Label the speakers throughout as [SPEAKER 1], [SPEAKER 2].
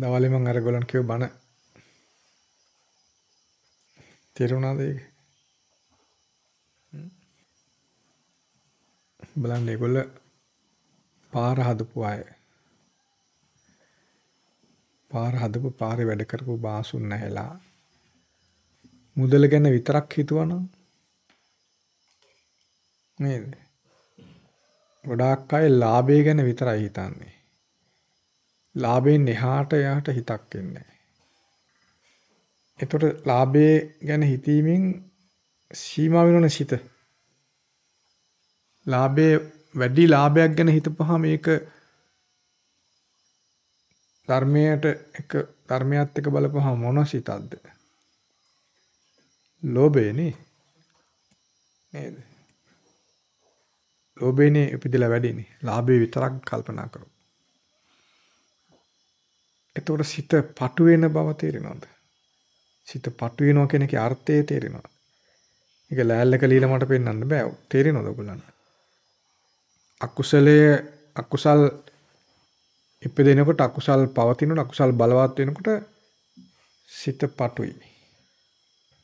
[SPEAKER 1] දවල්ේ මං අර ගොල්ලන් කිව්ව බන. තේරුණාද ඒක? බලන්න ඒගොල්ල පාර හදපු අය. පාර හදපු පාරේ වැඩ කරපු බාසුන් නැහැලා. මුදල ගැන විතරක් හිතුවනම් නේද? ගොඩාක් අය ලාභය ගැන විතරයි හිතන්නේ. ලාභයෙන් එහාට එහාට හිතක් එන්නේ එතකොට ලාභයේ ගැන හිතීමෙන් සීමා වෙනවන සිත. ලාභයේ වැඩි ලාභයක් ගැන හිතපහම ඒක ධර්මයට එක ධර්මයත් එක්ක බලපහම මොන සිතක්ද? ලෝභයනේ. නේද? ලෝභයනේ උපදිලා වැඩිනේ. ලාභේ විතරක් කල්පනා කරොත්. එතකොට සිත පටු වෙන බව තේරෙනවද? සිත පටු වෙනවා කියන එකේ අර්ථය තේරෙනවද? ඒක ලෑල්ලක ලීලා මට පෙන්වන්න බෑ. තේරෙනවද ඔයගොල්ලන්ට? අකුසලයේ අකුසල් ඉපදෙනකොට අකුසල් පවතිනකොට අකුසල් බලවත් වෙනකොට සිත පටුයි.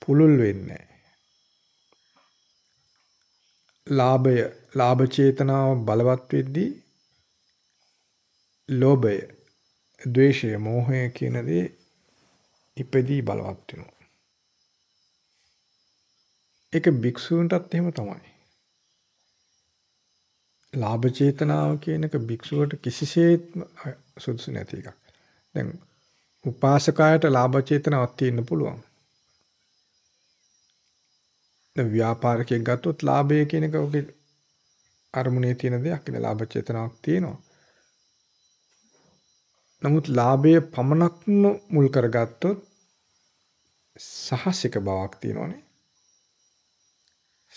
[SPEAKER 1] පුළුල් වෙන්නේ ලාභය ලාභ චේතනාව බලවත් වෙද්දී ලෝභය ද්වේෂය මෝහය කියන දේ ඉපදී බලවත් වෙනවා. ඒක භික්ෂූන්ටත් එහෙම තමයි. ලාභ චේතනාව කියන එක භික්ෂුවට කිසිසේත්ම සුදුසු නැති එකක්. දැන් උපාසකයාට ලාභ චේතනාවක් තියෙන්න පුළුවන්. දැන් ව්‍යාපාරිකයෙක් ගත්තොත් ලාභය කියන එක ඔහුගේ අරමුණේ තියෙන දෙයක්. ඉතින් ලාභ චේතනාවක් තියෙනවා. නමුත් ලාභය පමණක්ම මුල් කරගත්තොත් සහසික බවක් තියෙනවනේ.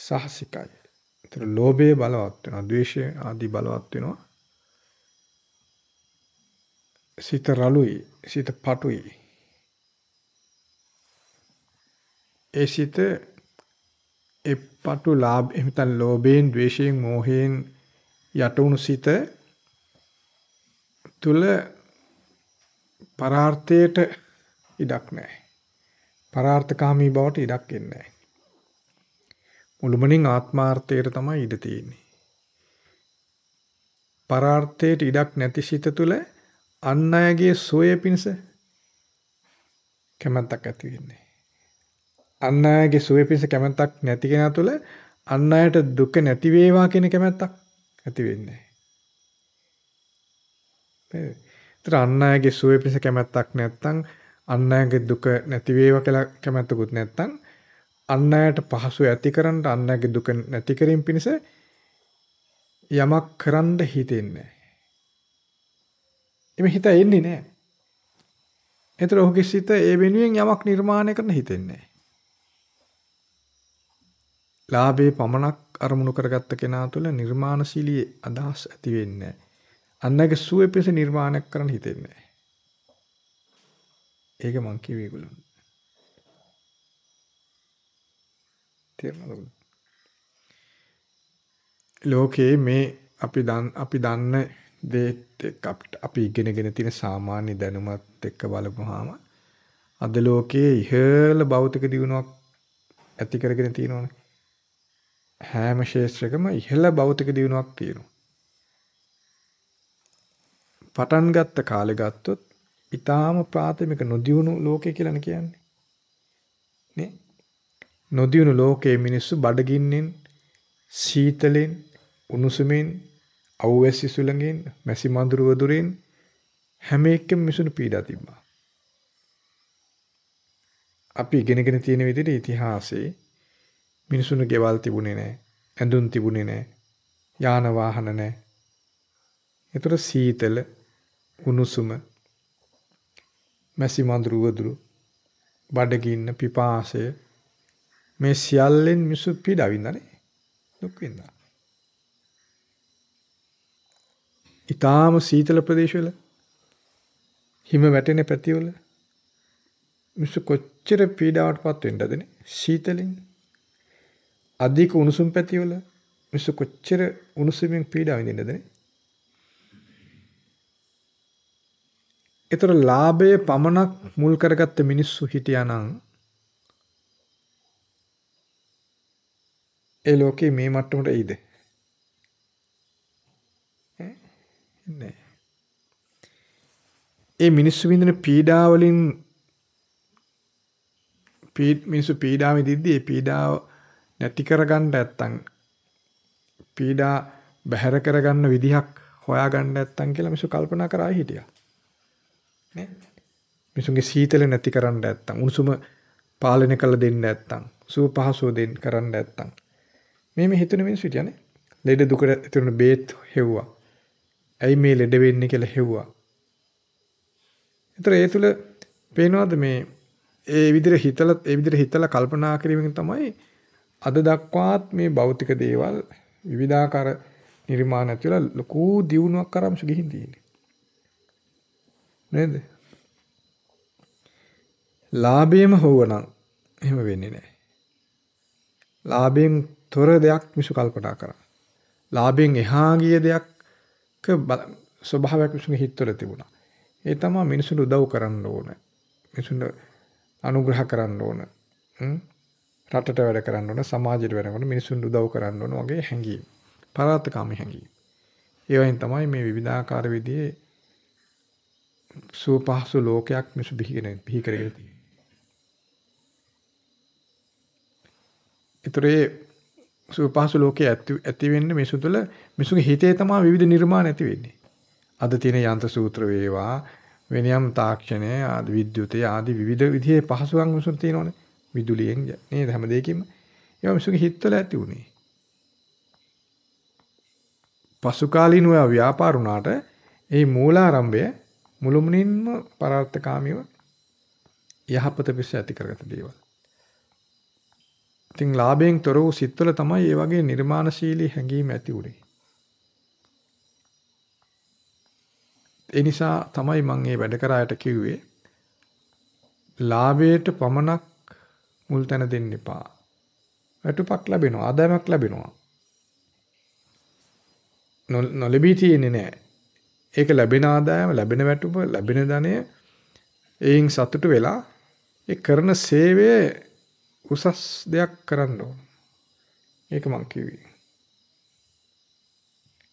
[SPEAKER 1] සහසිකයි. ඒතර ලෝභය බලවත් වෙනවා, ද්වේෂය ආදී බලවත් වෙනවා. සිත රළුයි, සිත පටුයි. ඒ සිත ඒ පටු ලාභ එහෙම නැත්නම් ලෝභයෙන්, ද්වේෂයෙන්, මෝහයෙන් යටවුණු සිත තුල පරාර්ථයට ඉඩක් නැහැ. පරාර්ථකාමී බවට ඉඩක් එන්නේ නැහැ. මුළුමනින් ආත්මාර්ථයට තමයි ඉඩ තියෙන්නේ. පරාර්ථයට ඉඩක් නැති සිත තුළ අන් අයගේ සෝය පිණිස කැමැත්තක් ඇති වෙන්නේ. අන් අයගේ සෝය පිණිස කැමැත්තක් නැති කෙනා තුළ අන් අයට දුක නැති වේවා කියන කැමැත්තක් ඇති වෙන්නේ. ඒතර අන් අයගේ සුවය පිණිස කැමැත්තක් නැත්නම් අන් අයගේ දුක නැති වේවා කියලා කැමැත්තකුත් නැත්නම් අන් අයට පහසු ඇති කරන්න අන් අයගේ දුක නැති කිරීම පිණිස යමක් කරන්න හිතෙන්නේ නැහැ. එමෙ හිත එන්නේ නැහැ. ඒතර ඔහුගේ සිත ඒ වෙනුවෙන් යමක් නිර්මාණය කරන්න හිතෙන්නේ ලාභේ පමණක් අරමුණු කරගත්ත කෙනා තුළ නිර්මාණශීලී අදහස් ඇති වෙන්නේ නැහැ. අන්නගේ සුවේ පිස නිර්මාණයක් කරන්න හිතෙන්නේ නැහැ. ඒක මං කිව්වේ ඒගොල්ලන්. තේරුණාද? ලෝකේ මේ අපි දන් අපි දන්න දේත් එක්ක අපි ඉගෙනගෙන තියෙන සාමාන්‍ය දැනුමත් එක්ක බලපුවාම අද ලෝකයේ ඉහළ භෞතික දියුණුවක් ඇති කරගෙන තියෙනවනේ. හැම ශේත්‍රයකම ඉහළ භෞතික දියුණුවක් තියෙනවා. පටන් ගත්ත කාලෙ ගත්තොත් ඊටාම ප්‍රාථමික නොදියුණු ලෝකය කියලානේ කියන්නේ. නේ? නොදියුණු ලෝකයේ මිනිස්සු බඩගින්නෙන්, සීතලෙන්, උණුසුමෙන්, අවැසි සුළඟෙන්, මැසි මඳුරු වදුරෙන් හැම එකෙම මිනිසුන් පීඩා තිබ්බා. අපි ඉගෙනගෙන තියෙන විදිහට ඉතිහාසයේ මිනිසුන්ගේ ගෙවල් තිබුණේ නැහැ. ඇඳුම් තිබුණේ නැහැ. යාන වාහන නැහැ. ඒතර සීතල උණුසුම මැසි මඳුරු වදුරු බඩගින්න පිපාසය මේ සියල්ලෙන් මිසු පීඩා විඳනේ දුක් විඳා. ඊටාම සීතල ප්‍රදේශවල හිම වැටෙන පැතිවල මිසු කොච්චර පීඩාවටපත් වෙන්නදනේ සීතලෙන් අධික උණුසුම් පැතිවල මිසු කොච්චර උණුසුමින් පීඩා විඳින්නදනේ ඒතර ලාභයේ පමණක් මුල් කරගත්ත මිනිස්සු හිටියානම් ඒ ලෝකේ මේ මට්ටමට එයිද? නෑ. ඒ මිනිස්සු විඳින පීඩාවලින් මිනිස්සු පීඩාවෙ දිද්දි ඒ පීඩාව නැති කරගන්න නැත්තම් පීඩා බැහැර කරගන්න විදිහක් හොයාගන්න නැත්තම් කියලා මිනිස්සු කල්පනා කරා හිටියා. නේ මිනිසුන්ගේ සීතල නැති කරන්න නැත්තම් උණුසුම පාලනය කරලා දෙන්න නැත්තම් සුව පහසුව දෙන්න කරන්න නැත්තම් මේ මේ හිතන මිනිස්සු කියන්නේ ලෙඩ දුකට තිරුණ බේත් හෙව්වා ඇයි මේ ලෙඩ වෙන්නේ කියලා හෙව්වා ඒතර ඒ තුල පේනවාද මේ ඒ විදිහට හිතලා ඒ විදිහට හිතලා කල්පනා කිරීමෙන් තමයි අද දක්වාත් මේ භෞතික දේවල් විවිධාකාර නිර්මාණ ඇතුළ ලොකු දියුණුවක් කරම්ශ ගිහින් තියෙන්නේ. නේද? ලාභයේම හොවනම් එහෙම වෙන්නේ නැහැ. ලාභයෙන් තොර දෙයක් මිසු කල්පනා කරා. ලාභයෙන් එහා ගිය දෙයක්ක ස්වභාවයක් මිසුගේ හිතවල තිබුණා. ඒ තමයි මිනිසුන්ට උදව් කරන්න ඕන. මිනිසුන්ට අනුග්‍රහ කරන්න ඕන. රටට වැඩ කරන්න ඕන, සමාජයට වැඩ කරන්න ඕන, මිනිසුන්ට උදව් කරන්න ඕන වගේ හැඟීම්. පරාර්ථකාමී හැඟීම්. ඒ වයින් තමයි මේ විවිධාකාර විදිහේ සුවපහසු ලෝකයක් මිසු බිහිගෙන බිහි කරගෙන තියෙනවා. ඒතරේ සුවපහසු ලෝකයේ ඇති ඇති වෙන්නේ මිසු තුළ මිසුගේ හිතේ තමයි විවිධ නිර්මාණ ඇති වෙන්නේ. අද තියෙන යන්ත්‍ර සූත්‍ර වේවා වෙනියම් තාක්ෂණය ආදි විද්‍යුතය ආදි විවිධ විදිහේ පහසුකම් මිසුන් තියෙනවනේ. විදුලියෙන් නේද හැම දෙයකින්ම. ඒවා මිසුගේ හිතවල ඇති උනේ. පසුකාලීනව ව්‍යාපාර වුණාට ඒ මූලාරම්භය මුළුමනින්ම පරාර්ථකාමීව යහපත පිස ඇති කරගත දේවල්. ඉතින් ලාභයෙන් තොර වූ සිත්වල තමයි මේ වගේ නිර්මාණශීලී හැඟීම් ඇති උනේ. ඒ නිසා තමයි මම මේ වැඩ කරායට කිව්වේ ලාභයට පමණක් මුල් තැන දෙන්න එපා. වැටුපක් ලැබෙනවා, ආදායමක් ලැබෙනවා. නොලැබී තියෙන්නේ නැහැ. ඒක ලැබෙන ආදායම ලැබෙන වැටුප ලැබෙන ධනය එයින් සතුට වෙලා ඒ කරන සේවය උසස් දෙයක් කරන්න ඕන. ඒක මම කිව්වේ.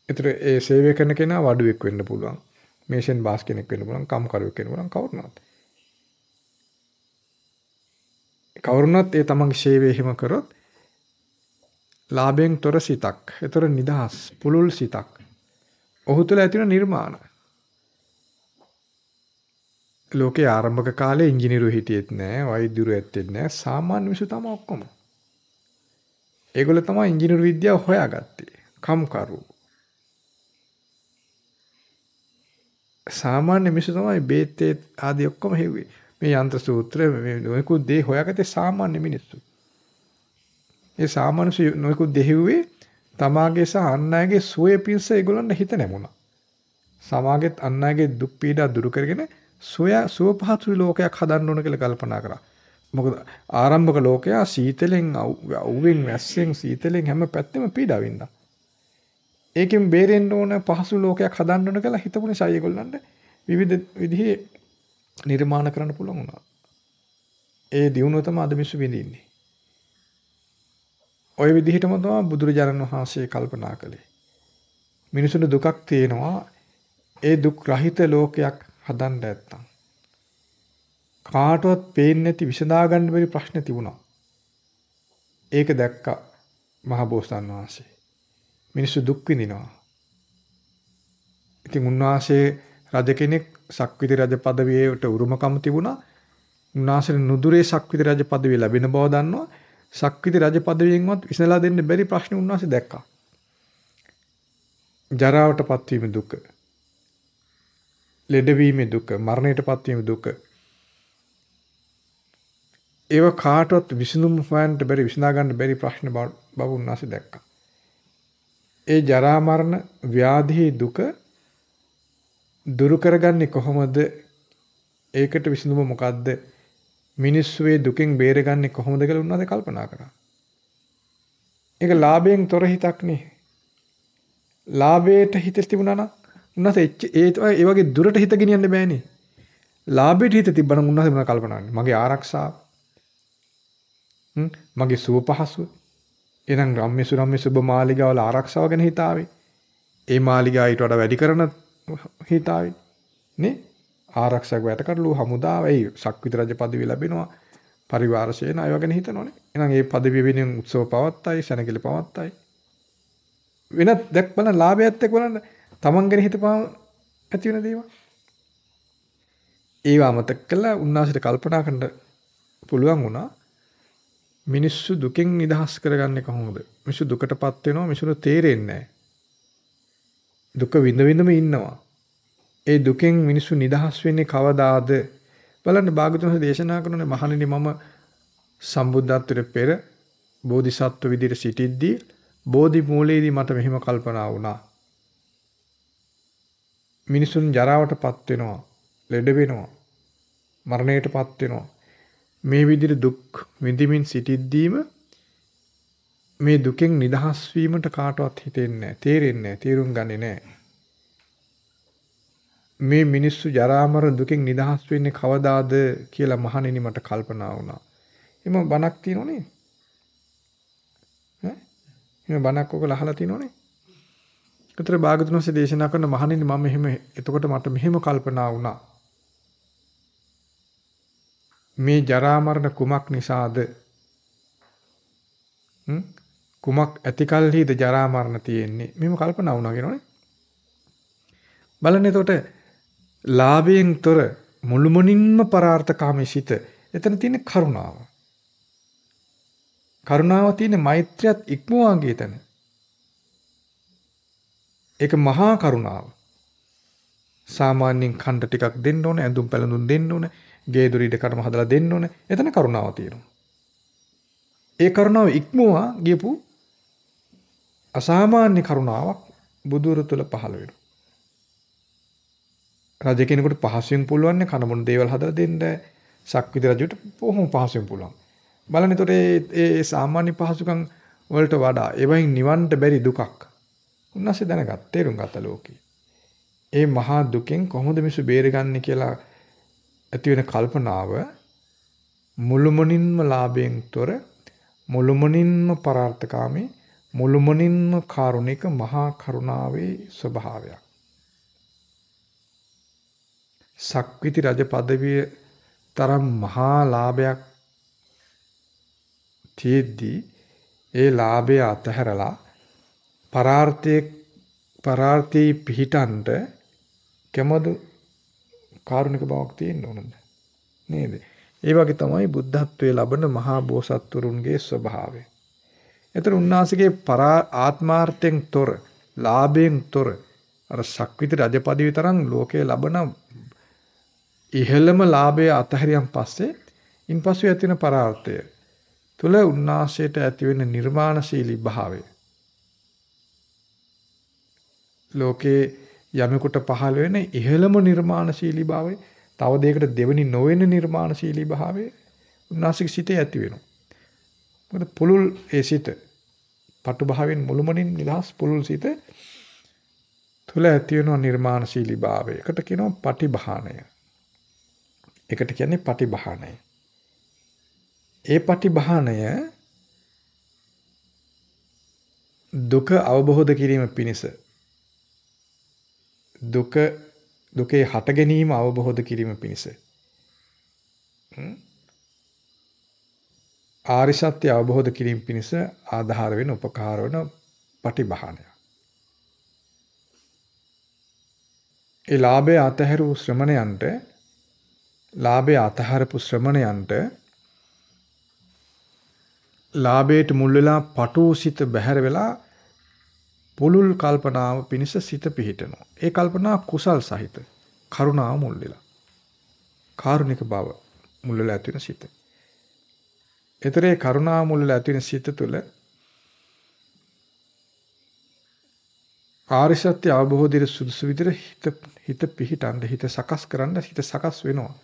[SPEAKER 1] ඒතර ඒ සේවය කරන කෙනා වඩුවෙක් වෙන්න පුළුවන්. මේෂන් බාස් කෙනෙක් වෙන්න පුළුවන්, කම්කරුවෙක් වෙන්න පුළුවන් කවුරුනත්. කවුරුනත් ඒ තමන්ගේ සේවය හිම කරොත් ලාභයෙන් තොර සිතක්, ඒතර නිදහස්, පුළුල් සිතක්. ඔහු තුළ ඇතිවන නිර්මාණ. ලෝකේ ආරම්භක කාලේ ඉංජිනේරු හිටියෙත් නෑ, වෛද්‍යුරු ඇත්තෙත් නෑ, සාමාන්‍ය මිනිස්සු තමයි ඔක්කොම. ඒගොල්ලෝ තමයි ඉංජිනේරු විද්‍යාව හොයාගත්තේ. කම්කරු. සාමාන්‍ය මිනිස්සු තමයි බේත් ආදී ඔක්කොම හෙව්වේ. මේ යන්ත්‍ර සූත්‍රය මේ නොයෙකුත් දේ හොයාගත්තේ සාමාන්‍ය මිනිස්සු. ඒ සාමාන්‍ය නොයෙකුත් දේ හෙව්වේ තමාගේ සහ අන් අයගේ සුවේ පිණිස ඒගොල්ලන් හිත නැමුණා. සමාගෙත් අන් අයගේ දුක් පීඩා දුරු කරගෙන සුවය සුව පහසු ලෝකයක් හදන්න ඕන කියලා කල්පනා කරා. මොකද ආරම්භක ලෝකයා සීතලෙන් අවුවෙන් වැස්සෙන් සීතලෙන් හැම පැත්තෙම පීඩා වින්දා. ඒකෙන් බේරෙන්න ඕන පහසු ලෝකයක් හදන්න ඕන කියලා හිතපු නිසා ඒගොල්ලන්ට විවිධ විදිහේ නිර්මාණ කරන්න පුළුවන් වුණා. ඒ දියුණුව තමයි අද මිනිස්සු විඳින්නේ. ওই විදිහටම තමයි බුදුරජාණන් වහන්සේ කල්පනා කළේ. මිනිසුන්ට දුකක් තියෙනවා. ඒ දුක් රහිත ලෝකයක් හදන්න නැත්තම්. කාටවත් පේන්නේ නැති විසඳා ගන්න බැරි ප්‍රශ්න තිබුණා. ඒක දැක්කා මහබෝසතාණන් වහන්සේ. මිනිස්සු දුක් විඳිනවා. ඉතින් උන්වහන්සේ රජ කෙනෙක් සක්විති රජ পদවියට උරුමකම තිබුණා. උන්වහන්සේ නුදුරේ සක්විති රජ পদවිය ලැබෙන බව දන්නවා. සක්විති රජ පදවියෙන්වත් විසඳලා දෙන්න බැරි ප්‍රශ්න උන්වහන්සේ දැක්කා. ජරාවට පත්වීම දුක. ලෙඩවීමේ දුක, මරණයට පත්වීම දුක. ඒව කාටවත් විසඳුම් හොයන්නට බැරි විසඳා ගන්න බැරි ප්‍රශ්න බව උන්වහන්සේ දැක්කා. ඒ ජරා මරණ ව්‍යාධි දුක දුරු කරගන්නේ කොහොමද? ඒකට විසඳුම මොකද්ද? මිනිස්සු මේ දුකෙන් බේරගන්නේ කොහොමද කියලා උන්වද කල්පනා කරා. ඒක ලාභයෙන් තොර හිතක් නේ. ලාභයට හිත තිබුණා නම් උන්වද ඒ වගේ දුරට හිත ගෙනියන්න බෑනේ. ලාභයට හිත තිබ්බනම් උන්වද මොනවා කල්පනා කරන්නේ? මගේ ආරක්ෂාව. මගේ සුව පහසුව. එනම් රම්ම්‍ය සුරම්ම්‍ය සුබ මාලිගාවල ආරක්ෂාව ගැන හිතාවේ. ඒ මාලිගාව ඊට වඩා වැඩි කරන හිතාවේ. නේ? ආරක්ෂක වැටකටලු හමුදාව ඒ ශක්විත රජ පදවිය ලැබෙනවා පරිවාර සේන අය වගෙන හිතනවනේ. එහෙනම් මේ පදවිය වෙනුවෙන් උත්සව පවත්තයි, සැනකෙළි පවත්තයි. වෙනත් දැක් බලන්න ලාභයත් එක්ක බලන්න තමන් ගැන හිතපහම ඇති වෙන දේවල්. ඒවා මතක කළා උන්වහන්සේට කල්පනා කරන්න පුළුවන් වුණා. මිනිස්සු දුකෙන් නිදහස් කරගන්නේ කොහොමද? මිනිස්සු දුකටපත් වෙනවා මිනිස්සුන්ට තේරෙන්නේ නැහැ. දුක විඳ විඳම ඉන්නවා. ඒ දුකෙන් මිනිස්සු නිදහස් වෙන්නේ කවදාද? බලන්න භාගතුන් දේශනා කරන මහණෙනි මම සම්බුද්ධත්වයට පෙර බෝධිසත්ව විදිහට සිටිද්දී බෝධි මූලයේදී මට මෙහෙම කල්පනා වුණා. මිනිසුන් ජරාවටපත් වෙනවා, ලෙඩ වෙනවා, මරණයටපත් වෙනවා. මේ විදිහට දුක් විඳිමින් සිටිද්දීම මේ දුකෙන් නිදහස් වීමට කාටවත් හිතෙන්නේ නැහැ, තේරෙන්නේ නැහැ, තේරුම් ගන්නේ නැහැ. මේ මිනිස්සු ජරා දුකෙන් නිදහස් වෙන්නේ කවදාද කියලා මහණෙනි මට කල්පනා වුණා. එහම බණක් තියෙනෝනේ. ඈ? එහම බණක් ඔක ලහලා තියෙනෝනේ. ඒතර භාගතුන්සේ දේශනා කරන මහණෙනි මම එහෙම එතකොට මට මෙහෙම කල්පනා වුණා. මේ ජරා මරණ කුමක් නිසාද? හ්ම්? කුමක් ඇතිකල්හිද ජරා මරණ තියෙන්නේ? මෙහෙම කල්පනා වුණා කියනෝනේ. බලන්න එතකොට ලාභයෙන් තොර මුළුමනින්ම පරාර්ථකාමී සිත එතන තියෙන කරුණාව. කරුණාව තියෙන මෛත්‍රියත් ඉක්මවාගේ තැන. ඒක මහා කරුණාව. සාමාන්‍යයෙන් කණ්ඩ ටිකක් දෙන්න ඕන, ඇඳුම් පැළඳුම් දෙන්න ඕන, ගේ දොර ඉඩ කඩම හදලා දෙන්න ඕන. එතන කරුණාව තියෙනවා. ඒ කරුණාව ඉක්මවා ගියපු අසාමාන්‍ය කරුණාවක් බුදුර තුල පහළ වෙනවා. රජ කෙනෙකුට පහසුවෙන් පුළුවන් කනමුණු දේවල් හදලා දෙන්න ශක්විත රජුට බොහොම පහසුවෙන් පුළුවන්. බලන්න ඒතොර ඒ සාමාන්‍ය පහසුකම් වලට වඩා ඒවයින් නිවන්නට බැරි දුකක්. උන්වහන්සේ දැනගත් තේරුම් ගත ලෝකේ. ඒ මහා දුකෙන් කොහොමද මිනිස්සු බේරගන්නේ කියලා ඇති වෙන කල්පනාව මුළුමනින්ම ලාභයෙන් තොර මුළුමනින්ම පරාර්ථකාමී මුළුමනින්ම කාරුණික මහා කරුණාවේ ස්වභාවයක්. සක්විති රජ පදවිය තරම් මහා ලාභයක් තියෙද්දී ඒ ලාභය අතහැරලා පරාර්ථයේ පරාර්ථී පිහිටන්ට කැමදු කාරුණික බවක් තියෙන්න ඕනද නේද ඒ වගේ තමයි බුද්ධත්වයේ ලබන මහා බෝසත්තුරුන්ගේ ස්වභාවය. එතන උන්වහන්සේගේ පරා ආත්මාර්ථයෙන් තොර ලාභයෙන් තොර අර සක්විති රජපදවි තරම් ලෝකයේ ලබන ඉහළම ලාභයේ අතහැරියන් පස්සේ ඉන්පසු ඇතිවන පරාර්ථය තුල උන්නාසයට ඇතිවෙන නිර්මාණශීලී භාවය ලෝකේ යමෙකුට පහළ වෙන ඉහළම නිර්මාණශීලී භාවය තව දෙයකට දෙවෙනි නොවන නිර්මාණශීලී භාවය උන්නාසික සිතේ ඇති වෙනවා මොකද පුලුල් ඒ සිත පටු භාවයෙන් මුළුමනින් නිදහස් පුලුල් සිත තුල ඇති වෙන නිර්මාණශීලී භාවයකට කියනවා පටිභාණය එකට කියන්නේ පටිභාණය. ඒ පටිභාණය දුක අවබෝධ කිරීම පිණිස දුක දුකේ හට ගැනීම අවබෝධ කිරීම පිණිස ආරි සත්‍ය අවබෝධ කිරීම පිණිස ආධාර වෙන උපකාර වෙන පටිභාණය. ඒ ලාභය අතහැර වූ ශ්‍රමණයන්ට ලාභය අතහරපු ශ්‍රමණයන්ට ලාභයට මුල් වෙලා පටෝසිත බැහැර වෙලා පුලුල් කල්පනාව පිණිස සිත පිහිටනවා. ඒ කල්පනා කුසල් සහිත කරුණාව මුල් වෙලා. කාරුණික බව මුල් වෙලා ඇතිවෙන සිත. ඒතරේ කරුණාව මුල් වෙලා ඇතිවෙන සිත තුළ ආරිසත්‍ය අවබෝධයේ සුදුසු විදිහට හිත හිත පිහිටන්න හිත සකස් කරන්න හිත සකස් වෙනවා.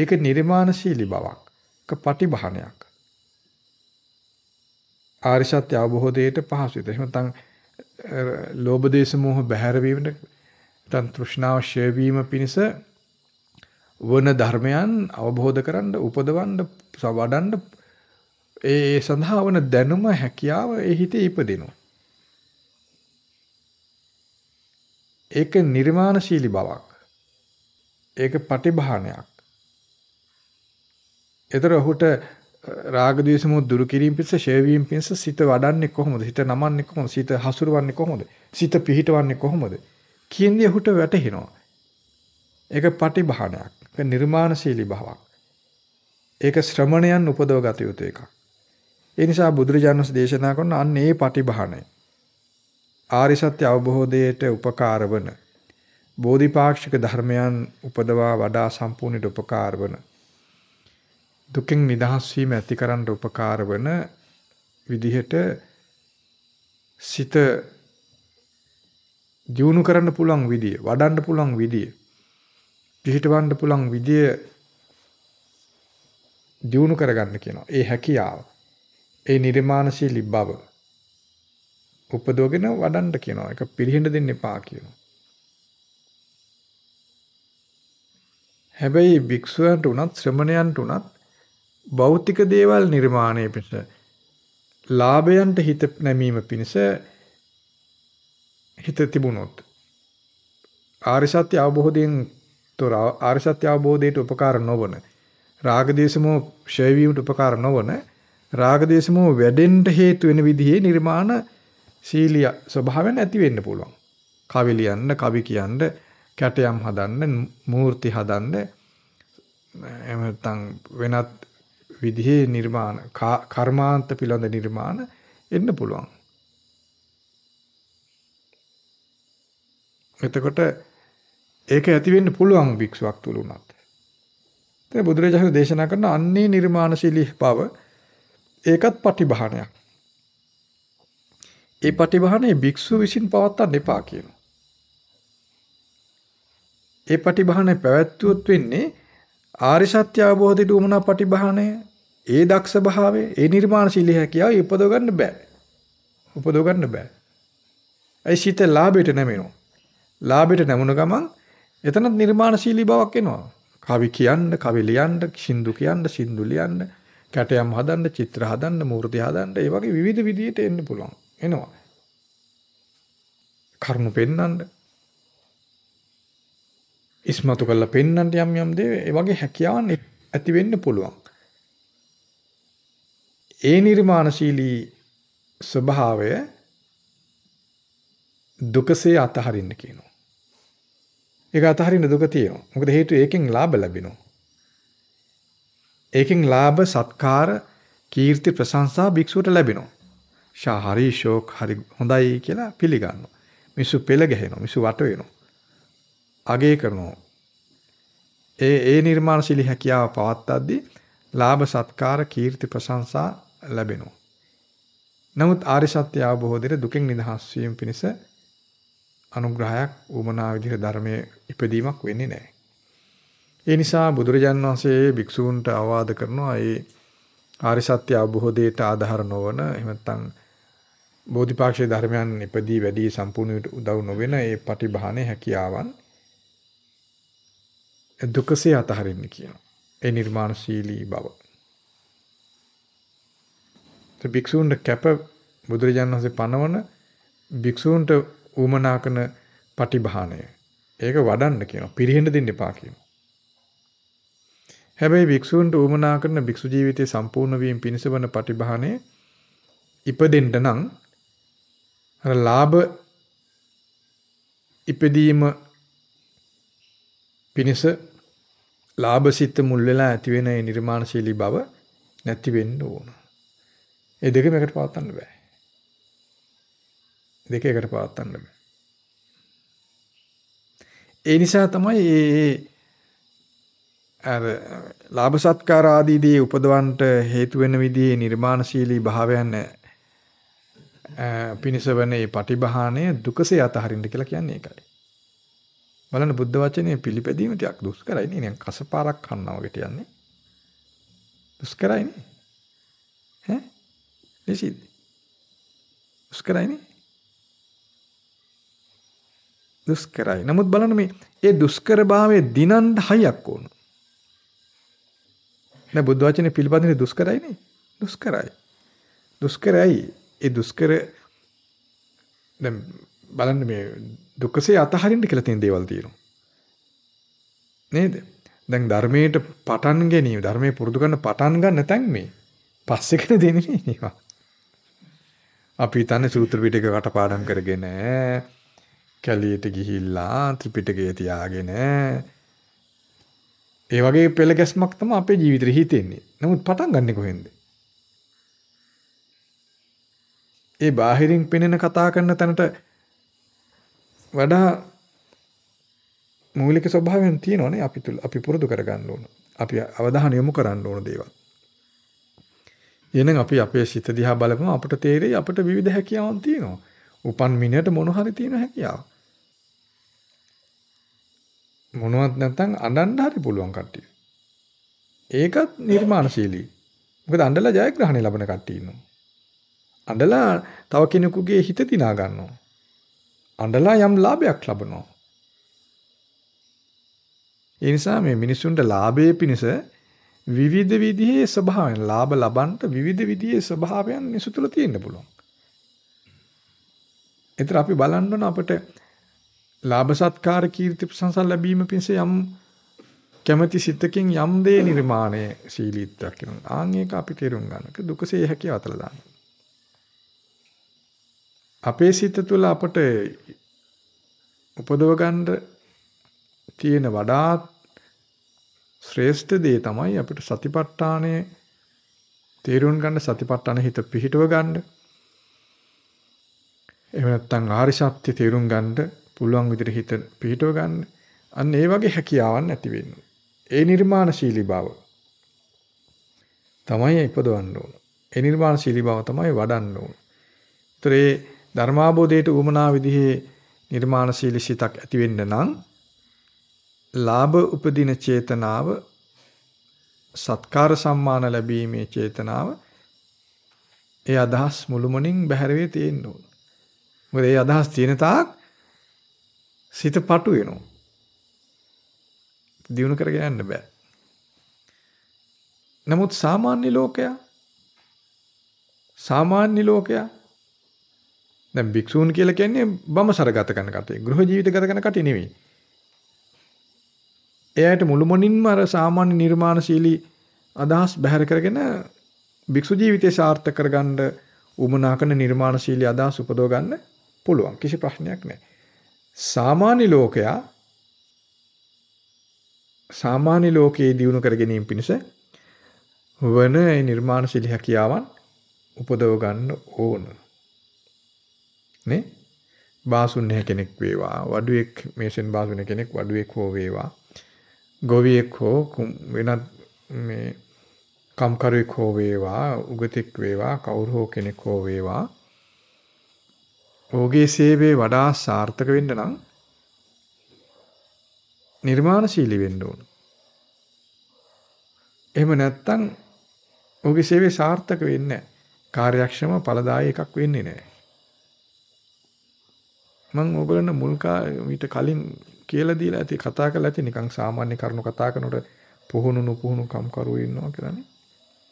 [SPEAKER 1] ඒක නිර්මාණශීලී බවක්. ඒක පටිභානයක්. ආර්ය සත්‍ය අවබෝධයට පහසුද? එහෙම නැත්නම් ලෝභ දේශ මොහ බැහැර වීමට නැත්නම් තෘෂ්ණාව ෂය වීම පිණිස වන ධර්මයන් අවබෝධ කරන්න, උපදවන්න, වඩන්න ඒ සඳහා වන දැනුම හැකියාව ඒ හිතේ ඉපදිනවා. ඒක නිර්මාණශීලී බවක්. ඒක පටිභානයක්. එතකොට ඔහුට රාග ද්වේෂ මොහ දුරු කිරීම පිණිස ෂේවීම් පිණිස සිත වඩන්නේ කොහොමද? හිත නමන්නේ කොහොමද? සිත හසුරවන්නේ කොහොමද? සිත පිහිටවන්නේ කොහොමද? කියන්නේ ඔහුට වැටහෙනවා. ඒක පටිභාණයක්. ඒක නිර්මාණශීලී භාවයක්. ඒක ශ්‍රමණයන් උපදව ගත යුතු එකක්. ඒ නිසා බුදුරජාණන් වහන්සේ දේශනා කරන අන්න ඒ පටිභාණය. ආරි සත්‍ය අවබෝධයට උපකාර වන බෝධිපාක්ෂික ධර්මයන් උපදවා වඩා සම්පූර්ණට උපකාර වන දුකෙන් නිදහස් වීම ඇති කරන්න උපකාර වන විදිහට සිත දියුණු කරන්න පුළුවන් විදිය, වඩන්න පුළුවන් විදිය, පිළිහිටවන්න පුළුවන් විදිය දියුණු කරගන්න කියනවා. ඒ හැකියාව. ඒ නිර්මාණශීලී බව. උපදෝගෙන වඩන්න කියනවා. ඒක පිළිහිඳ දෙන්න එපා කියනවා. හැබැයි භික්ෂුවන්ට උනත් ශ්‍රමණයන්ට උනත් භෞතික දේවල් නිර්මාණය පිණිස ලාභයන්ට හිත නැමීම පිණිස හිත තිබුණොත් ආර්ය සත්‍ය අවබෝධයෙන් තොර ආර්ය සත්‍ය අවබෝධයට උපකාර නොවන රාග දේශමෝ ක්ෂය වීමට උපකාර නොවන රාග දේශමෝ වැඩෙන්න හේතු වෙන විදිහේ නිර්මාණ සීලිය ස්වභාවයෙන් ඇති වෙන්න පුළුවන්. කවි ලියන්න, කවි කියන්න, කැටයම් හදන්න, මූර්ති හදන්න එහෙම නැත්නම් වෙනත් විදිහේ නිර්මාණ කර්මාන්ත පිළිබඳ නිර්මාණ එන්න පුළුවන්. එතකොට ඒක ඇති වෙන්න පුළුවන් භික්ෂුවක් තුල උනත්. ඉතින් බුදුරජාණන් දේශනා කරන අන්නේ නිර්මාණශීලී බව ඒකත් පටිභාණයක්. ඒ පටිභාණය භික්ෂුව විසින් පවත්වා දෙපා කියනවා. ඒ පටිභාණය පැවැත්වුවොත් වෙන්නේ ආර්ය සත්‍ය අවබෝධයට උමනා පටිභාණය ඒ දක්ෂ භාවය ඒ නිර්මාණශීලී හැකියාව උපදව ගන්න බෑ. උපදව ගන්න බෑ. ඒ සිත ලාභයට නැමෙනවා. ලාභයට නැමුණ ගමන් එතනත් නිර්මාණශීලී බවක් එනවා. කවි කියන්න, කවි ලියන්න, සින්දු කියන්න, සින්දු ලියන්න, කැටයම් හදන්න, චිත්‍ර හදන්න, මූර්ති හදන්න, ඒ වගේ විවිධ විදියට එන්න පුළුවන්. එනවා. කරුණු පෙන්වන්න ඉස්මතු කරලා පෙන්වන්නට යම් යම් දේ ඒ වගේ හැකියාවන් ඇති වෙන්න පුළුවන්. ඒ නිර්මාණශීලී ස්වභාවය දුකසේ අතහරින්න කියනවා. ඒක අතහරින්න දුක තියෙනවා. මොකද හේතුව ඒකෙන් ලාභ ලැබෙනවා. ඒකෙන් ලාභ සත්කාර කීර්ති ප්‍රශංසා භික්ෂුවට ලැබෙනවා. ශා හරි ශෝක හරි හොඳයි කියලා පිළිගන්නවා. මිසු පෙළ ගැහෙනවා. මිසු වට වෙනවා. අගය කරනවා. ඒ ඒ නිර්මාණශීලී හැකියාව පවත්තද්දී ලාභ සත්කාර කීර්ති ප්‍රශංසා ලැබෙනවා. නමුත් ආරි සත්‍ය අවබෝධයේ දුකෙන් නිදහස් වීම පිණිස අනුග්‍රහයක් උමනා විදිහට ධර්මයේ ඉපදීමක් වෙන්නේ නැහැ. ඒ නිසා බුදුරජාන් වහන්සේ භික්ෂූන්ට අවවාද කරනවා ඒ ආරි සත්‍ය අවබෝධයට ආධාර නොවන එහෙම නැත්නම් බෝධිපාක්ෂයේ ධර්මයන් ඉපදී වැඩි සම්පූර්ණ උදව් නොවන ඒ පටිභානේ හැකියාවන් දුකසේ අතහරින්න කියනවා. ඒ නිර්මාණශීලී බව. භික්ෂූන්ට කැප බුදුරජාණන් වහන්සේ පනවන භික්ෂූන්ට උමනා කරන පටිභාණය. ඒක වඩන්න කියනවා. පිරිහෙන්න දෙන්න එපා කියනවා. හැබැයි භික්ෂූන්ට උමනා කරන භික්ෂු ජීවිතයේ සම්පූර්ණ වීම පිණිස වන පටිභාණය ඉපදෙන්න නම් අර ලාභ ඉපදීම පිණිස ලාභසිත මුල් වෙලා ඇති වෙන ඒ නිර්මාණශීලී බව නැති වෙන්න ඕන. ඒ දෙකම එකට පවත්න්න බෑ. දෙක එකට පවත්න්න බෑ. ඒ නිසා තමයි මේ අර ලාභ සත්කාර ආදී දේ උපදවන්නට හේතු වෙන විදිහේ නිර්මාණශීලී භාවයන් පිණිස වන මේ පටිභාණය දුකසේ අතහරින්න කියලා කියන්නේ ඒකයි. බලන්න බුද්ධ වචනේ පිළිපැදීම ටිකක් දුෂ්කරයි නේ. නිකන් කසපාරක් කන්නා වගේට යන්නේ. දුෂ්කරයි නේ. ඈ? නිසිද්ද? දුෂ්කරයි නේ. දුෂ්කරයි. නමුත් බලන්න මේ ඒ දුෂ්කරභාවයේ දිනන් 10ක් ඕන. නෑ බුද්ධ වචනේ පිළිපදින දුෂ්කරයි නේ. දුෂ්කරයි. දුෂ්කරයි. ඒ දුෂ්කර දැන් බලන්න මේ දුක්කසේ අතහරින්න කියලා තියෙන දේවල් තියෙනවා. නේද? දැන් ධර්මයට පටන් ගැනීම ධර්මයේ පුරුදු කරන පටන් ගන්න තැන් මේ පස්සේ කරන දෙන්නේ නේවා. අපි හිතන්නේ සූත්‍ර පිටක කටපාඩම් කරගෙන කැලියට ගිහිල්ලා ත්‍රිපිටකය තියාගෙන ඒ වගේ පෙළ ගැස්මක් තමයි අපේ ජීවිතේ හිතෙන්නේ. නමුත් පටන් ගන්නෙ කොහෙන්ද? ඒ බාහිරින් පෙනෙන කතා කරන තැනට වඩා මූලික ස්වභාවයන් තියෙනවනේ අපි තුල අපි පුරුදු කරගන්න ඕන. අපි අවධානය යොමු කරන්න ඕන දේවල්. එහෙනම් අපි අපේ සිත දිහා බලපුවම අපට තේරෙයි අපට විවිධ හැකියාවන් තියෙනවා. උපන් මිනිහට මොන හරි තියෙන හැකියාව. මොනවත් නැත්නම් අඬන්න හරි පුළුවන් කට්ටිය. ඒකත් නිර්මාණශීලී. මොකද අඬලා ජයග්‍රහණය ලබන කට්ටිය ඉන්නවා. අඬලා තව කෙනෙකුගේ හිත දිනා ගන්නවා. අඬලා යම් ලාභයක් ලබනවා. ඒ නිසා මේ මිනිසුන්ට ලාභයේ පිණිස විවිධ විදිහේ ස්වභාවයන් ලාභ ලබන්නට විවිධ විදිහේ ස්වභාවයන් මිනිසු තුළ තියෙන්න පුළුවන්. ඒතර අපි බලන්න අපට ලාභ සත්කාර කීර්ති ප්‍රශංසා ලැබීම පිණිස යම් කැමැති සිතකින් යම් දේ නිර්මාණය සීලීත්වයක් කරනවා. ආන් ඒක අපි තේරුම් ගන්නක දුකසේ හැකිය අතල දානවා. අපේ සිත තුළ අපට උපදව ගන්න තියෙන වඩාත් ශ්‍රේෂ්ඨ දේ තමයි අපිට සතිපට්ඨානය තේරුම් ගන්න සතිපට්ඨාන හිත පිහිටව ගන්න. එහෙම නැත්නම් ආරි සත්‍ය තේරුම් ගන්න පුළුවන් විදිහට හිත පිහිටව ගන්න. අන්න ඒ වගේ හැකියාවන් ඇති වෙන්නේ. ඒ නිර්මාණශීලී බව තමයි ඉපදවන්න ඕන. ඒ නිර්මාණශීලී බව තමයි වඩන්න ඕන. ඒතරේ ධර්මාබෝධයට උමනා විදිහේ නිර්මාණශීලී සිතක් ඇති වෙන්න නම් ලාභ උපදින චේතනාව සත්කාර සම්මාන ලැබීමේ චේතනාව ඒ අදහස් මුළුමනින් බැහැරවේ තියෙන්න ඕන. මොකද ඒ අදහස් තියෙන තාක් සිත පටු වෙනවා. දිනු කරගෙන යන්න බෑ. නමුත් සාමාන්‍ය ලෝකයා සාමාන්‍ය ලෝකයා දැන් භික්ෂූන් කියලා කියන්නේ බඹසර ගත කරන කටේ. ගෘහ ජීවිත ගත කරන කටේ නෙවෙයි. එයාට මුළුමනින්ම අර සාමාන්‍ය නිර්මාණශීලී අදහස් බැහැර කරගෙන භික්ෂු ජීවිතය සාර්ථක කරගන්න උමනා කරන නිර්මාණශීලී අදහස් උපදව ගන්න පුළුවන්. කිසි ප්‍රශ්නයක් නැහැ. සාමාන්‍ය ලෝකයා සාමාන්‍ය ලෝකයේ දියුණු කර ගැනීම පිණිස වන නිර්මාණශීලී හැකියාවන් උපදව ගන්න ඕන. නේ බාසුන්නේ කෙනෙක් වේවා වඩුවෙක් මේෂෙන් බාසුන කෙනෙක් වඩුවෙක් හෝ වේවා ගොවියෙක් හෝ වෙනත් මේ කම්කරුවෙක් හෝ වේවා උගතෙක් වේවා කවුරු හෝ කෙනෙක් හෝ වේවා ඔහුගේ සේවය වඩා සාර්ථක වෙන්න නම් නිර්මාණශීලී වෙන්න ඕන. එහෙම නැත්නම් ඔහුගේ සේවය සාර්ථක වෙන්නේ නැහැ. කාර්යක්ෂම ඵලදායී එකක් වෙන්නේ නැහැ. මම ඕගලන්ට මුල් මීට කලින් කියලා දීලා ඇති කතා කරලා ඇති නිකන් සාමාන්‍ය කරුණු කතා කරනකොට පුහුණු නුපුහුණු කම්කරු ඉන්නවා කියලානේ.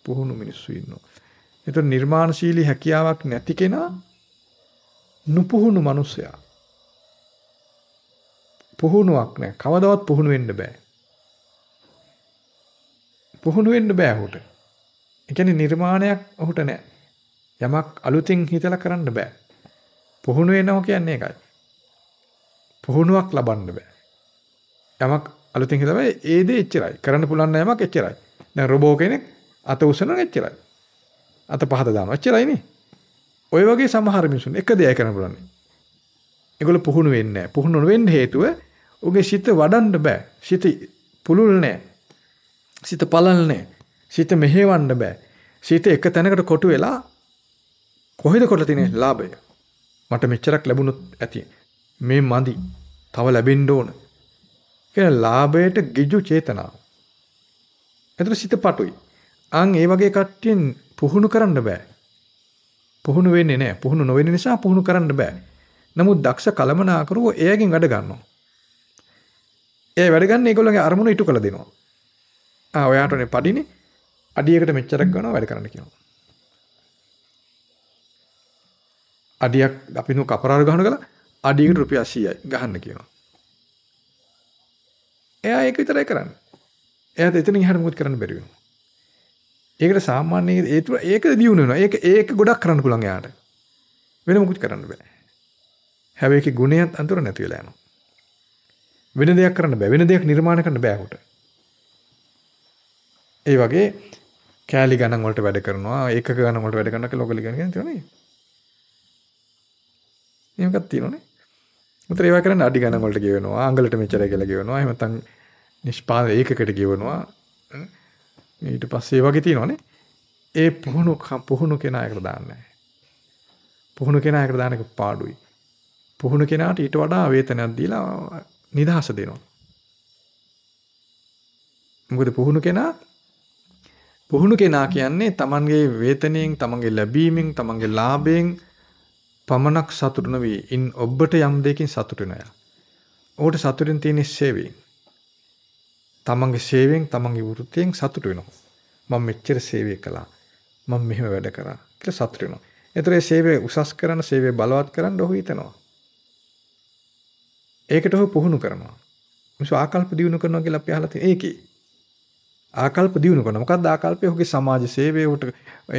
[SPEAKER 1] පුහුණු මිනිස්සු ඉන්නවා. ඒතර නිර්මාණශීලී හැකියාවක් නැති කෙනා නුපුහුණු මිනිසයා. පුහුණුවක් නැහැ. කවදාවත් පුහුණු වෙන්න බෑ. පුහුණු වෙන්න බෑ ඔහුට. ඒ කියන්නේ නිර්මාණයක් ඔහුට නැහැ. යමක් අලුතින් හිතලා කරන්න බෑ. පුහුණු වෙනවා කියන්නේ ඒකයි. පුහුණුවක් ලබන්න බෑ. යමක් අලුතින් හිතලා ඒ දේ එච්චරයි. කරන්න පුළුවන් යමක් එච්චරයි. දැන් රොබෝ කෙනෙක් අත උස්සනවා එච්චරයි. අත පහත දානවා එච්චරයි නේ. ඔය වගේ සමහර මිනිසුන් එක දෙයක් කරන්න පුළුවන්. ඒගොල්ලෝ පුහුණු වෙන්නේ නැහැ. පුහුණු වෙන්න හේතුව ඔගේ සිත වඩන්න බෑ. සිත පුළුල් නැහැ. සිත පළල් නැහැ. සිත මෙහෙවන්න බෑ. සිත එක තැනකට කොටු වෙලා කොහෙද කොටලා තියෙන්නේ ලාභය? මට මෙච්චරක් ලැබුණොත් ඇති. මේ මදි තව ලැබෙන්න ඕන කියන ලාභයට ගිජු චේතනාව. එතන සිත පටුයි. අන් ඒ වගේ කට්ටියෙන් පුහුණු කරන්න බෑ. පුහුණු වෙන්නේ නැහැ. පුහුණු නොවෙන නිසා පුහුණු කරන්න බෑ. නමුත් දක්ෂ කළමනාකරුවෝ එයාගෙන් වැඩ ගන්නවා. එයා වැඩ ගන්න ඒගොල්ලන්ගේ අරමුණ ඉටු කළ දෙනවා. ආ ඔයාටනේ පඩිනේ අඩියකට මෙච්චරක් ගන්නවා වැඩ කරන්න කියනවා. අඩියක් අපි නු කපරාර ගහන ගලා අඩියකට රුපියල් 80යි ගහන්න කියනවා. එයා ඒක විතරයි කරන්නේ. එයාට එතනින් එහාට මොකද කරන්න බැරි වෙනවා. ඒකට සාමාන්‍ය ඒ තුර ඒකද දියුණු වෙනවා. ඒක ඒක ගොඩක් කරන්න පුළුවන් එයාට. වෙන මොකුත් කරන්න බෑ. හැබැයි ඒකේ ගුණයත් අන්තර නැති වෙලා යනවා. වෙන දෙයක් කරන්න බෑ. වෙන දෙයක් නිර්මාණය කරන්න බෑ උට. ඒ වගේ කෑලි ගණන් වලට වැඩ කරනවා ඒකක ගණන් වලට වැඩ කරනවා කියලා ලොකලි ගණන් කියන්නේ තියෙනවා නේද? මේකක් තියෙනවා නේ. මුත්‍රේවා කරන්න අඩි ගණන්වලට ගෙවනවා අංගලට මෙච්චර කියලා ගෙවනවා එහෙම නැත්නම් නිෂ්පාදන ඒකකට ගෙවනවා ඊට පස්සේ වගේ තියෙනවානේ ඒ පුහුණු පුහුණු කෙනායකට දාන්නේ පුහුණු කෙනායකට දාන එක පාඩුයි පුහුණු කෙනාට ඊට වඩා වේතනයක් දීලා නිදහස දෙනවා මොකද පුහුණු කෙනා පුහුණු කෙනා කියන්නේ තමන්ගේ වේතනයෙන් තමන්ගේ ලැබීමෙන් තමන්ගේ ලාභයෙන් පමණක් සතුටු නොවී ඉන් ඔබට යම් දෙයකින් සතුටු වෙන අය. ඔහුට සතුටින් තියෙන සේවයෙන්. තමන්ගේ සේවයෙන් තමන්ගේ වෘත්තියෙන් සතුටු වෙනවා. මම මෙච්චර සේවය කළා. මම මෙහෙම වැඩ කරා කියලා සතුටු වෙනවා. ඒතර ඒ සේවය උසස් කරන, සේවය බලවත් කරන්න ඔහු හිතනවා. ඒකට ඔහු පුහුණු කරනවා. මිස ආකල්ප දියුණු කරනවා කියලා අපි අහලා තියෙන ඒකේ. ආකල්ප දියුණු කරනවා. මොකද්ද ආකල්පය? ඔහුගේ සමාජ සේවය, ඔහුට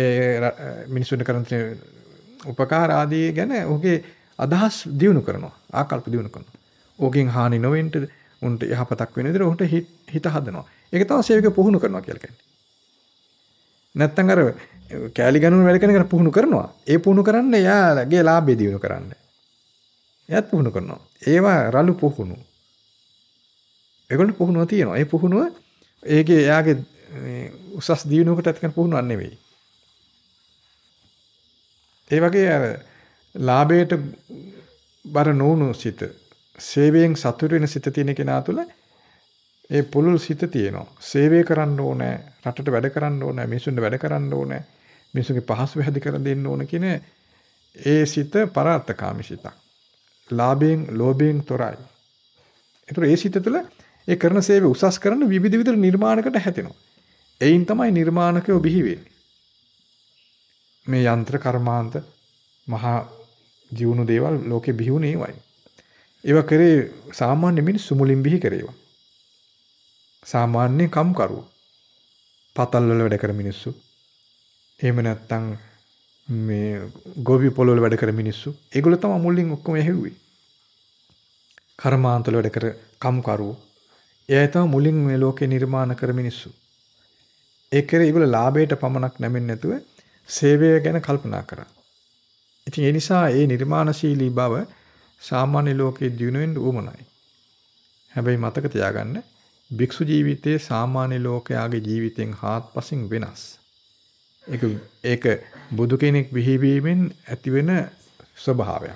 [SPEAKER 1] ඒ මිනිසුන්ට කරන උපකාර ආදී ගැන ඔහුගේ අදහස් දියුණු කරනවා. ආකල්ප දියුණු කරනවා. ඕකෙන් හානි නොවෙන්න උන්ට යහපතක් වෙන විදිහට උන්ට හිත හදනවා. ඒක තමයි සේවක පුහුණු කරනවා කියලා කියන්නේ. නැත්තම් අර කෑලි ගණන් වැඩ කරන කෙනා පුහුණු කරනවා. ඒ පුහුණු කරන්නේ එයාගේ ලාභය දිනු කරන්නේ. එයාත් පුහුණු කරනවා. ඒවා රළු පුහුණු. ඒගොල්ලෝ පුහුණුව තියෙනවා. ඒ පුහුණුව ඒගේ එයාගේ උසස් දියුණුවකට ඇති කරන පුහුණුවක් නෙවෙයි. ඒ වගේ අර ලාභයට බර නොවුණු සිත, සේවයෙන් සතුට වෙන සිත තියෙන කෙනා තුළ ඒ පුළුල් සිත තියෙනවා. සේවය කරන්න ඕනේ, රටට වැඩ කරන්න ඕනේ, මිනිසුන්ට වැඩ කරන්න ඕනේ, මිනිසුන්ගේ පහසු හැදි කර දෙන්න ඕන කියන ඒ සිත පරාර්ථකාමී සිතක්. ලාභයෙන්, ලෝභයෙන් තොරයි. ඒතර ඒ සිත තුළ ඒ කරන සේවය උසස් කරන විවිධ විවිධ නිර්මාණකට හැතෙනවා. එයින් තමයි නිර්මාණකයෝ බිහි වෙන්නේ. මේ යంత్ర කර්මාන්ත මහා ජීවුණු දේවල් ලෝකෙ බිහිවුනේ වයි. ඒව කරේ සාමාන්‍ය මිනිස්සු මුලින් බිහි කරේවා. සාමාන්‍ය කම්කරුවෝ. පතල් වල වැඩ කර මිනිස්සු. එහෙම නැත්නම් මේ ගොවි පොළොල් වැඩ කර මිනිස්සු ඒගොල්ලෝ තමයි මුලින් ඔක්කොම ඇහෙව්වේ. කර්මාන්ත වල වැඩ කර කම්කරුවෝ. එයයි තමයි මුලින් මේ ලෝකේ නිර්මාණ කර මිනිස්සු. ඒ කරේ ඒගොල්ලෝ ලාභයට පමණක් නැමෙන්නේ නැතුව සේවය ගැන කල්පනා කරා. ඉතින් ඒ නිසා ඒ නිර්මාණශීලී බව සාමාන්‍ය ලෝකයේ දිනුවෙන් උවමනයි. හැබැයි මතක තියාගන්න භික්ෂු ජීවිතයේ සාමාන්‍ය ලෝකයාගේ ජීවිතෙන් හාත්පසින් වෙනස්. ඒක ඒක බුදු කෙනෙක් බිහිවීමෙන් ඇතිවෙන ස්වභාවයක්.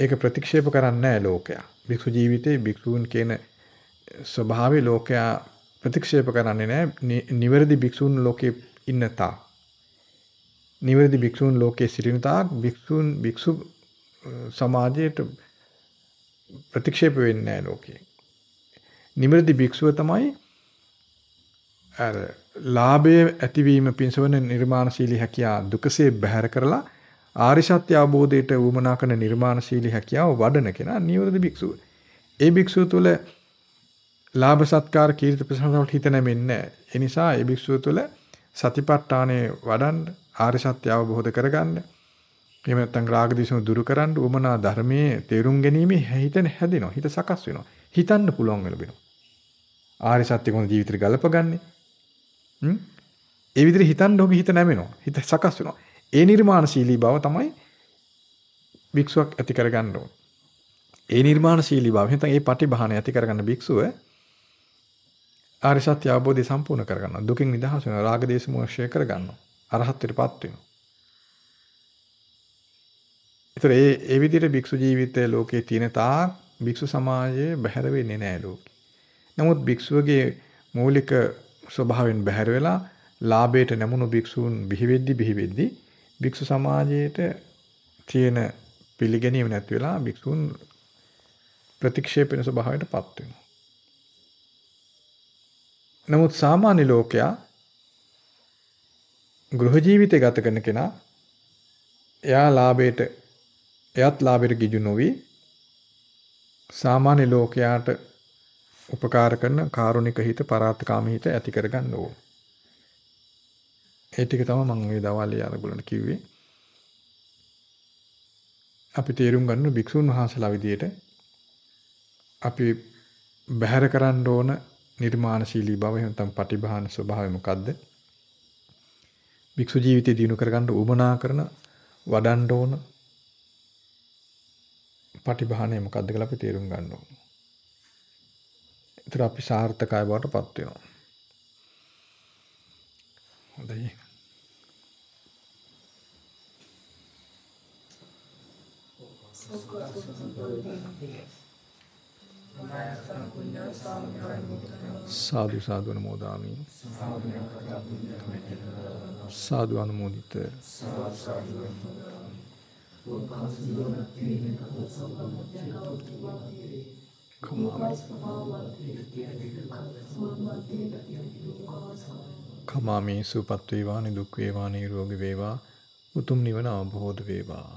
[SPEAKER 1] ඒක ප්‍රතික්ෂේප කරන්නේ නැහැ ලෝකයා. භික්ෂු ජීවිතයේ භික්ෂූන් කියන ස්වභාවය ලෝකයා ප්‍රතික්ෂේප කරන්නේ නැහැ. නිවැරදි භික්ෂූන් ලෝකේ ඉන්න තා. නිවැරදි භික්ෂූන් ලෝකයේ සිටින තාක් භික්ෂූන් භික්ෂු සමාජයට ප්‍රතික්ෂේප වෙන්නේ නැහැ ලෝකයේ. නිවැරදි භික්ෂුව තමයි අර ලාභයේ ඇතිවීම පිණසවන නිර්මාණශීලී හැකියා දුකසේ බැහැර කරලා ආරි සත්‍ය අවබෝධයට වුමනා කරන නිර්මාණශීලී හැකියාව වඩන කෙනා නිවැරදි භික්ෂුව. ඒ භික්ෂුව තුළ ලාභ සත්කාර කීර්ති ප්‍රසන්නවට හිත නැමෙන්නේ නැහැ. ඒ නිසා ඒ භික්ෂුව තුළ සතිපට්ඨානය වඩන්නේ ආර්ය සත්‍ය අවබෝධ කරගන්න. එහෙම නැත්නම් රාග දිසුණු දුරු කරන්න උමනා ධර්මයේ තේරුම් ගැනීම හිතෙන් හැදෙනවා. හිත සකස් වෙනවා. හිතන්න පුළුවන් වෙනවා. ආර්ය සත්‍ය කොහොමද ජීවිතේ ගලපගන්නේ? හ්ම්? ඒ විදිහට හිතන්න ඕක හිත නැමෙනවා. හිත සකස් වෙනවා. ඒ නිර්මාණශීලී බව තමයි භික්ෂුවක් ඇති කරගන්න ඕනේ. ඒ නිර්මාණශීලී බව නැත්නම් ඒ පටිභාන ඇති කරගන්න භික්ෂුව ආර්ය සත්‍ය අවබෝධය සම්පූර්ණ කරගන්නවා. දුකින් නිදහස් වෙනවා. රාග දේශ මොක්ෂය කරගන්නවා. අරහත්ත්වයටපත් වෙනවා. ඒතර ඒ ඒ විදිහට භික්ෂු ජීවිතයේ ලෝකේ තියෙන තාක් භික්ෂු සමාජයේ බැහැර වෙන්නේ නැහැ ලෝකේ. නමුත් භික්ෂුවගේ මූලික ස්වභාවයෙන් බැහැර වෙලා ලාභයට නැමුණු භික්ෂූන් බිහිවෙද්දි බිහිවෙද්දි භික්ෂු සමාජයේට තියෙන පිළිගැනීම නැති වෙලා භික්ෂූන් ප්‍රතික්ෂේප වෙන ස්වභාවයටපත් වෙනවා. නමුත් සාමාන්‍ය ලෝකයා ගෘහ ජීවිතය ගත කරන කෙනා එයා ලාභයට එයත් ලාභයට ගිජු නොවි සාමාන්‍ය ලෝකයාට උපකාර කරන කාරුණික හිත පරාර්ථකාමී හිත ඇති කරගන්න ඕන. ඒ ටික තමයි මම මේ දවල්ේ අරගලන කිව්වේ. අපි තේරුම් ගන්න භික්ෂුන් වහන්සේලා විදියට අපි බැහැර කරන්න ඕන නිර්මාණශීලී බව එහෙම නැත්නම් පටිභාන ස්වභාවය මොකද්ද? භික්ෂු ජීවිතය දිනු කරගන්න උවමනා කරන වඩන්න ඕන පටිභාණය මොකද්ද කියලා අපි තේරුම් ගන්න ඕන. ඒතර අපි සාර්ථකයි බවටපත් වෙනවා. හොඳයි. සාදු සාදු නමෝදාමි. සාදු සාදු අනුමෝදිත කමාමේ සුපත් වේවා නිදුක් වේවා නිරෝගී වේවා උතුම් නිවන අවබෝධ වේවා